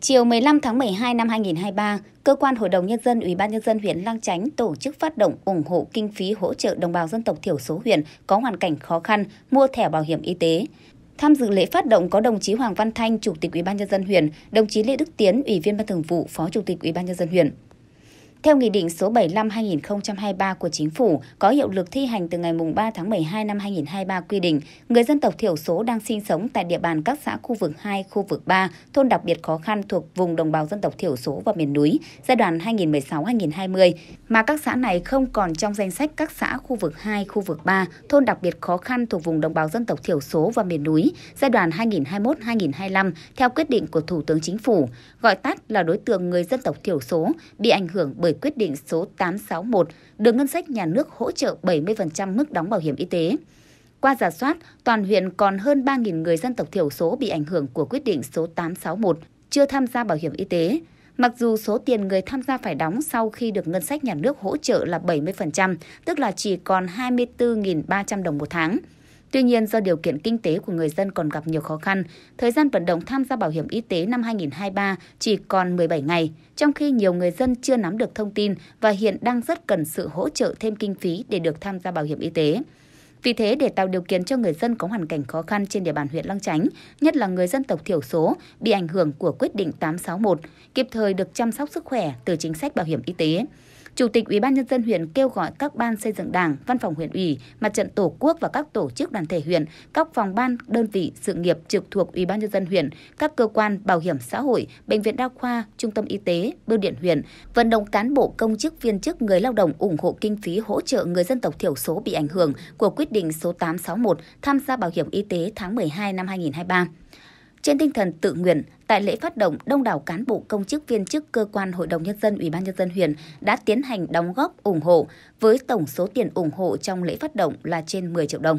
Chiều 15 tháng 12 năm 2023, cơ quan Hội đồng nhân dân Ủy ban nhân dân huyện Lang Chánh tổ chức phát động ủng hộ kinh phí hỗ trợ đồng bào dân tộc thiểu số huyện có hoàn cảnh khó khăn mua thẻ bảo hiểm y tế. Tham dự lễ phát động có đồng chí Hoàng Văn Thanh, Chủ tịch Ủy ban nhân dân huyện, đồng chí Lê Đức Tiến, Ủy viên Ban Thường vụ, Phó Chủ tịch Ủy ban nhân dân huyện. Theo Nghị định số 75-2023 của Chính phủ có hiệu lực thi hành từ ngày 3 tháng 12 năm 2023 quy định, người dân tộc thiểu số đang sinh sống tại địa bàn các xã khu vực 2, khu vực 3, thôn đặc biệt khó khăn thuộc vùng đồng bào dân tộc thiểu số và miền núi giai đoạn 2016-2020, mà các xã này không còn trong danh sách các xã khu vực 2, khu vực 3, thôn đặc biệt khó khăn thuộc vùng đồng bào dân tộc thiểu số và miền núi giai đoạn 2021-2025 theo quyết định của Thủ tướng Chính phủ, gọi tắt là đối tượng người dân tộc thiểu số bị ảnh hưởng bởi bởi quyết định số 861 được ngân sách nhà nước hỗ trợ 70% mức đóng bảo hiểm y tế. Qua giả soát, toàn huyện còn hơn 3.000 người dân tộc thiểu số bị ảnh hưởng của quyết định số 861 chưa tham gia bảo hiểm y tế. Mặc dù số tiền người tham gia phải đóng sau khi được ngân sách nhà nước hỗ trợ là 70%, tức là chỉ còn 24.300 đồng một tháng. Tuy nhiên, do điều kiện kinh tế của người dân còn gặp nhiều khó khăn, thời gian vận động tham gia bảo hiểm y tế năm 2023 chỉ còn 17 ngày, trong khi nhiều người dân chưa nắm được thông tin và hiện đang rất cần sự hỗ trợ thêm kinh phí để được tham gia bảo hiểm y tế. Vì thế, để tạo điều kiện cho người dân có hoàn cảnh khó khăn trên địa bàn huyện Lăng Chánh, nhất là người dân tộc thiểu số bị ảnh hưởng của quyết định 861, kịp thời được chăm sóc sức khỏe từ chính sách bảo hiểm y tế. Chủ tịch Ủy ban nhân dân huyện kêu gọi các ban xây dựng Đảng, Văn phòng huyện ủy, Mặt trận Tổ quốc và các tổ chức đoàn thể huyện, các phòng ban, đơn vị sự nghiệp trực thuộc Ủy ban nhân dân huyện, các cơ quan bảo hiểm xã hội, bệnh viện đa khoa, trung tâm y tế, bưu điện huyện vận động cán bộ công chức viên chức người lao động ủng hộ kinh phí hỗ trợ người dân tộc thiểu số bị ảnh hưởng của quyết định số 861 tham gia bảo hiểm y tế tháng 12 năm 2023. Trên tinh thần tự nguyện, tại lễ phát động, đông đảo cán bộ công chức viên chức cơ quan Hội đồng Nhân dân Ủy ban Nhân dân huyện đã tiến hành đóng góp ủng hộ với tổng số tiền ủng hộ trong lễ phát động là trên 10 triệu đồng.